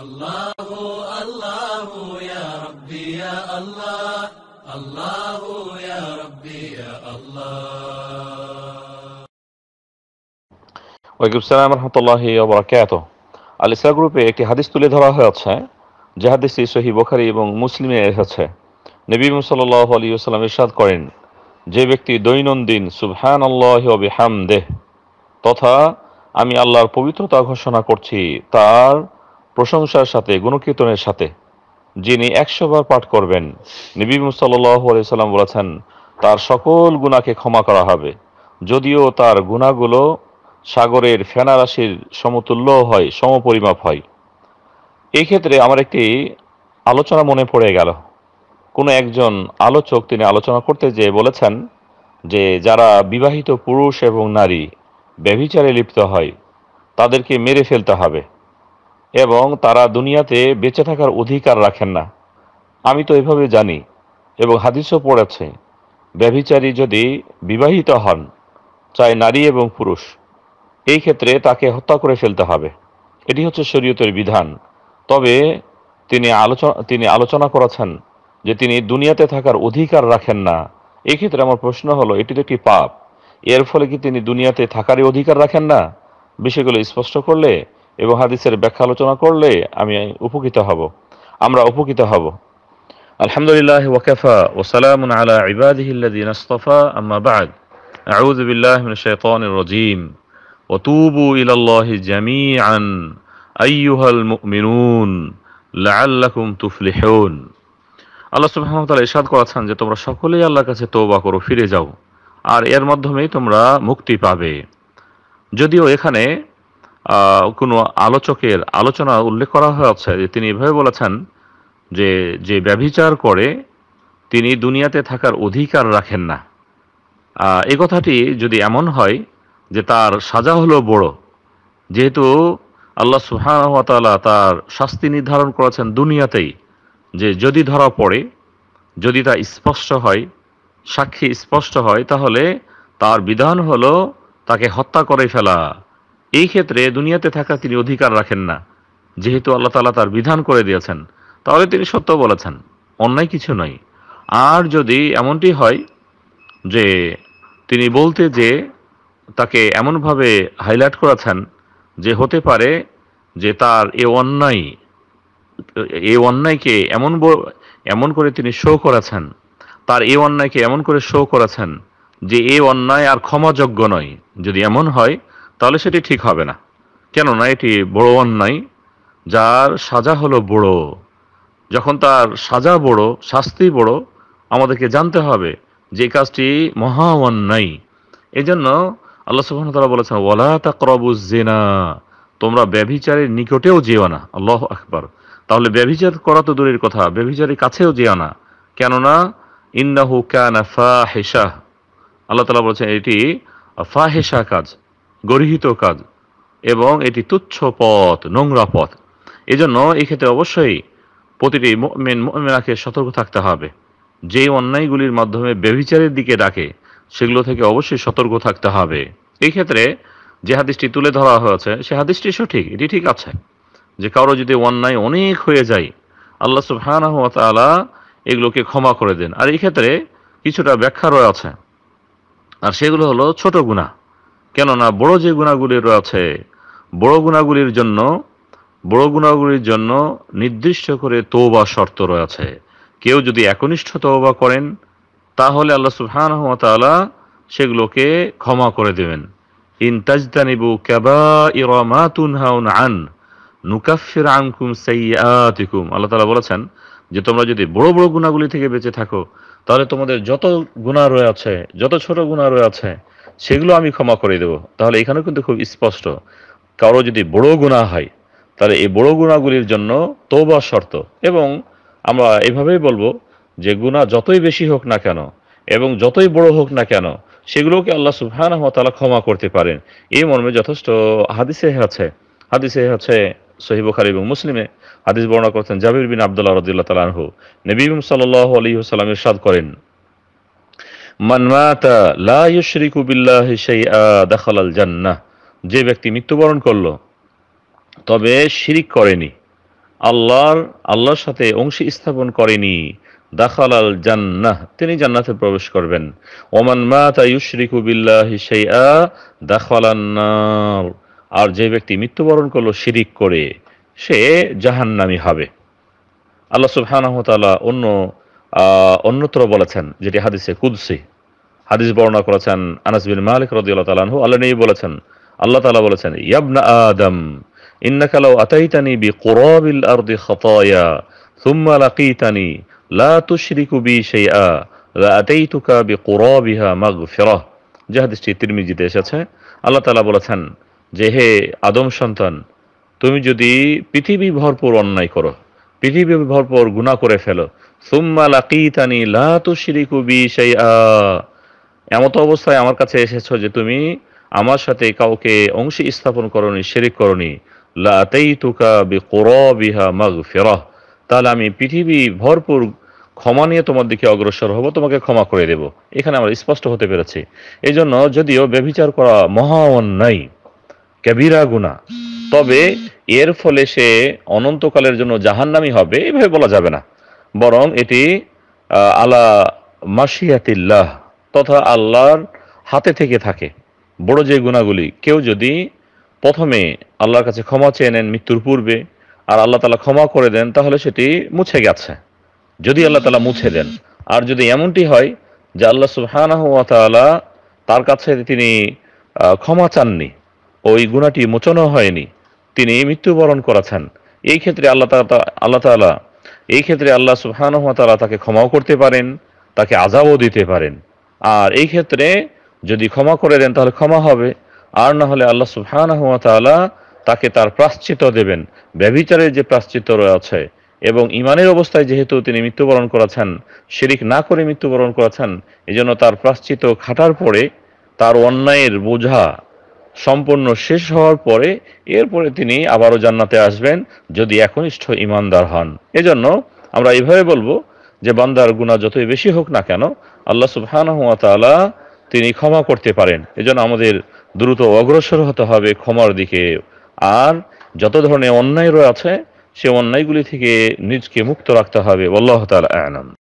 গ্রুপে একটি হাদিস তুলে ধরা হয়েছে যে হাদিসটি সহি বোখারি এবং মুসলিমে এসেছে নবী সাল্লাহ আলী সাল্লাম ইরশাদ করেন যে ব্যক্তি দৈনন্দিন সুবহান আল্লাহ তথা আমি আল্লাহর পবিত্রতা ঘোষণা করছি তার প্রশংসার সাথে গুণকীর্তনের সাথে যিনি একশো বার পাঠ করবেন নিবিম সাল্লাম বলেছেন তার সকল গুণাকে ক্ষমা করা হবে যদিও তার গুণাগুলো সাগরের ফেনারাশির সমতুল্য হয় সমপরিমাপ হয় এই ক্ষেত্রে আমার একটি আলোচনা মনে পড়ে গেল কোনো একজন আলোচক তিনি আলোচনা করতে যেয়ে বলেছেন যে যারা বিবাহিত পুরুষ এবং নারী ব্যভিচারে লিপ্ত হয় তাদেরকে মেরে ফেলতে হবে এবং তারা দুনিয়াতে বেঁচে থাকার অধিকার রাখেন না আমি তো এভাবে জানি এবং হাদিসও পড়েছে ব্যভিচারী যদি বিবাহিত হন চাই নারী এবং পুরুষ এই ক্ষেত্রে তাকে হত্যা করে ফেলতে হবে এটি হচ্ছে শরীয়তের বিধান তবে তিনি আলোচনা তিনি আলোচনা করেছেন যে তিনি দুনিয়াতে থাকার অধিকার রাখেন না এক্ষেত্রে আমার প্রশ্ন হলো এটি তো একটি পাপ এর ফলে কি তিনি দুনিয়াতে থাকারই অধিকার রাখেন না বিষয়গুলো স্পষ্ট করলে এবং হাদিসের ব্যাখ্যা আলোচনা করলে আমি উপকৃত হব আমরা উপকৃত হব আলহামদুলিল্লাহ ওয়াকাফা ওসালাম আলা ইবাদিহিল্লাদিন আস্তফা আম্মা বাদ أعوذ بالله من الشيطان الرجيم وتوبوا إلى الله جميعا أيها المؤمنون لعلكم تفلحون আল্লাহ সুবহানাহু ওয়া তাআলা ইরশাদ করেছেন যে তোমরা সকলেই আল্লাহর কাছে তওবা করো ফিরে যাও আর এর মাধ্যমেই তোমরা মুক্তি পাবে যদিও এখানে কোনো আলোচকের আলোচনা উল্লেখ করা হয়েছে যে তিনি এভাবে বলেছেন যে যে ব্যভিচার করে তিনি দুনিয়াতে থাকার অধিকার রাখেন না এ কথাটি যদি এমন হয় যে তার সাজা হলো বড় যেহেতু আল্লাহ সুহানতালা তার শাস্তি নির্ধারণ করেছেন দুনিয়াতেই যে যদি ধরা পড়ে যদি তা স্পষ্ট হয় সাক্ষী স্পষ্ট হয় তাহলে তার বিধান হলো তাকে হত্যা করে ফেলা এই ক্ষেত্রে দুনিয়াতে থাকার তিনি অধিকার রাখেন না যেহেতু আল্লাহ তালা তার বিধান করে দিয়েছেন তাহলে তিনি সত্য বলেছেন অন্যায় কিছু নয় আর যদি এমনটি হয় যে তিনি বলতে যে তাকে এমনভাবে হাইলাইট করেছেন যে হতে পারে যে তার এ অন্যায় এই অন্যায়কে এমন এমন করে তিনি শো করেছেন তার এ অন্যায়কে এমন করে শো করেছেন যে এ অন্যায় আর ক্ষমাযোগ্য নয় যদি এমন হয় তাহলে সেটি ঠিক হবে না কেননা এটি বড় অন্যায় যার সাজা হলো বড় যখন তার সাজা বড় শাস্তি বড় আমাদেরকে জানতে হবে যে কাজটি মহা অন্যায় এই জন্য আল্লাহ সুহান তারা বলেছেন ওলা তাকরবু জেনা তোমরা ব্যভিচারের নিকটেও যেও না আল্লাহ আকবর তাহলে ব্যভিচার করা তো দূরের কথা ব্যভিচারের কাছেও যেও না কেননা ইন্দাহু ক্যান ফা হেসা আল্লাহ তালা বলেছেন এটি ফা হেসা কাজ গরহিত কাজ এবং এটি তুচ্ছ পথ নোংরা পথ এজন্য এই ক্ষেত্রে অবশ্যই প্রতিটি মেনাকে সতর্ক থাকতে হবে যেই অন্যায়গুলির মাধ্যমে ব্যভিচারের দিকে ডাকে সেগুলো থেকে অবশ্যই সতর্ক থাকতে হবে এই ক্ষেত্রে যে হাদিসটি তুলে ধরা হয়েছে সে হাদিসটি সঠিক এটি ঠিক আছে যে কারো যদি অন্যায় অনেক হয়ে যায় আল্লাহ সুবহানাহু ওয়া এগুলোকে ক্ষমা করে দেন আর এই ক্ষেত্রে কিছুটা ব্যাখ্যা রয়েছে আর সেগুলো হলো ছোট গুণা কেননা বড় যে গুণাগুলি রয়েছে বড় গুণাগুলির জন্য বড় গুণাগুলির জন্য নির্দিষ্ট করে তৌবা শর্ত রয়েছে কেউ যদি একনিষ্ঠ তৌবা করেন তাহলে আল্লাহ সুহানহতালা সেগুলোকে ক্ষমা করে দেবেন ইন তাজদানিবু ক্যাবা ইরমা তুনহাউন আন নুকাফির আনকুম সাইয়াতিকুম আল্লাহ তালা বলেছেন যে তোমরা যদি বড় বড় গুণাগুলি থেকে বেঁচে থাকো তাহলে তোমাদের যত গুণা রয়েছে যত ছোট গুণা রয়েছে সেগুলো আমি ক্ষমা করে দেব তাহলে এখানে কিন্তু খুব স্পষ্ট কারো যদি বড় গুণা হয় তাহলে এই বড় গুণাগুলির জন্য তৌবা শর্ত এবং আমরা এভাবেই বলবো যে গুণা যতই বেশি হোক না কেন এবং যতই বড় হোক না কেন সেগুলোকে আল্লাহ সুবহান তালা ক্ষমা করতে পারেন এই মর্মে যথেষ্ট হাদিসে আছে হাদিসে আছে সহিব খালি এবং মুসলিমে হাদিস বর্ণনা করছেন জাবির বিন আবদুল্লাহ রদুল্লাহ তালাহু নবীম সাল্লাহ আলী সাল্লামের সাদ করেন দাখালাল জান্নাহ যে ব্যক্তি মৃত্যুবরণ করল তবে শিরিক করেনি আল্লাহর আল্লাহর সাথে অংশী স্থাপন করেনি দাখালাল জান্নাহ তিনি জান্নাতে প্রবেশ করবেন ওমান মা তাইশরিকু আর যে ব্যক্তি মৃত্যুবরণ করল শিরিক করে সে জাহান্নামি হবে আল্লাহ সুবহানাহু তাআলা অন্য অন্যত্র বলেছেন যেটি হাদিসে কুদসি হাদিস বর্ণনা করেছেন আনাস বিন মালিক রদিয়াল্লাহ তালাহু আল্লাহ নেই বলেছেন আল্লাহ তালা বলেছেন ইয়াবনা আদম আতাইতানি إنك لو أتيتني بقراب الأرض خطايا ثم لقيتني لا تشرك بي شيئا لأتيتك بقرابها مغفرة যে হাদিসটি তিরমিজিতে এসেছে আল্লাহ তালা বলেছেন যে হে আদম সন্তান তুমি যদি পৃথিবী ভরপুর অন্যায় করো পৃথিবী ভরপুর গুণা করে ফেলো সুম্মা লাকিতানি লা বি শাইআ এমত অবস্থায় আমার কাছে এসেছ যে তুমি আমার সাথে কাউকে অংশী স্থাপন করনি শিরিক করনি লা আতাইতুকা বিকুরাবিহা মাগফিরাহ তাহলে আমি পৃথিবী ভরপুর ক্ষমা নিয়ে তোমার দিকে অগ্রসর হব তোমাকে ক্ষমা করে দেব এখানে আমরা স্পষ্ট হতে পেরেছি এই জন্য যদিও ব্যভিচার করা মহা অন্যায় ক্যাবিরা গুণা তবে এর ফলে সে অনন্তকালের জন্য জাহান্নামি হবে এভাবে বলা যাবে না বরং এটি আলা মাসিয়াতিল্লাহ তথা আল্লাহর হাতে থেকে থাকে বড় যে গুণাগুলি কেউ যদি প্রথমে আল্লাহর কাছে ক্ষমা চেয়ে নেন মৃত্যুর পূর্বে আর আল্লাহ তালা ক্ষমা করে দেন তাহলে সেটি মুছে গেছে যদি আল্লাহ তালা মুছে দেন আর যদি এমনটি হয় যে আল্লাহ সুবহানাহ তালা তার কাছে তিনি ক্ষমা চাননি ওই গুণাটি মোচনও হয়নি তিনি মৃত্যুবরণ করেছেন এই ক্ষেত্রে আল্লাহ আল্লাহ তালা এই ক্ষেত্রে আল্লাহ সুবাহানহতালা তাকে ক্ষমাও করতে পারেন তাকে আজাবও দিতে পারেন আর এই ক্ষেত্রে যদি ক্ষমা করে দেন তাহলে ক্ষমা হবে আর না হলে আল্লাহ সুবাহানহতালা তাকে তার প্রাশ্চিত দেবেন ব্যবিচারের যে প্রাশ্চিত রয়েছে এবং ইমানের অবস্থায় যেহেতু তিনি মৃত্যুবরণ করেছেন শিরিক না করে মৃত্যুবরণ করেছেন এজন্য তার প্রাশ্চিত খাটার পরে তার অন্যায়ের বোঝা সম্পূর্ণ শেষ হওয়ার পরে এরপরে তিনি আবারও জান্নাতে আসবেন যদি একনিষ্ঠ ইমানদার হন এজন্য আমরা এভাবে বলবো যে বান্দার গুণা যতই বেশি হোক না কেন আল্লাহ সুবহানহতালা তিনি ক্ষমা করতে পারেন এজন্য আমাদের দ্রুত অগ্রসর হতে হবে ক্ষমার দিকে আর যত ধরনের অন্যায় রয়েছে সে অন্যায়গুলি থেকে নিজকে মুক্ত রাখতে হবে আল্লাহ তালা আনাম